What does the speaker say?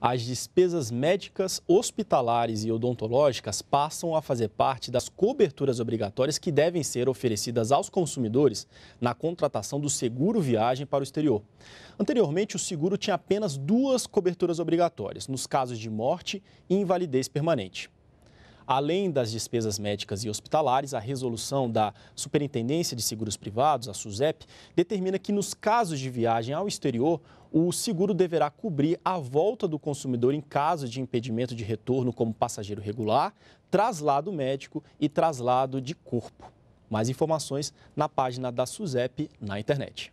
As despesas médicas, hospitalares e odontológicas passam a fazer parte das coberturas obrigatórias que devem ser oferecidas aos consumidores na contratação do seguro viagem para o exterior. Anteriormente, o seguro tinha apenas duas coberturas obrigatórias, nos casos de morte e invalidez permanente. Além das despesas médicas e hospitalares, a resolução da Superintendência de Seguros Privados, a SUSEP, determina que nos casos de viagem ao exterior, o seguro deverá cobrir a volta do consumidor em caso de impedimento de retorno como passageiro regular, traslado médico e traslado de corpo. Mais informações na página da SUSEP na internet.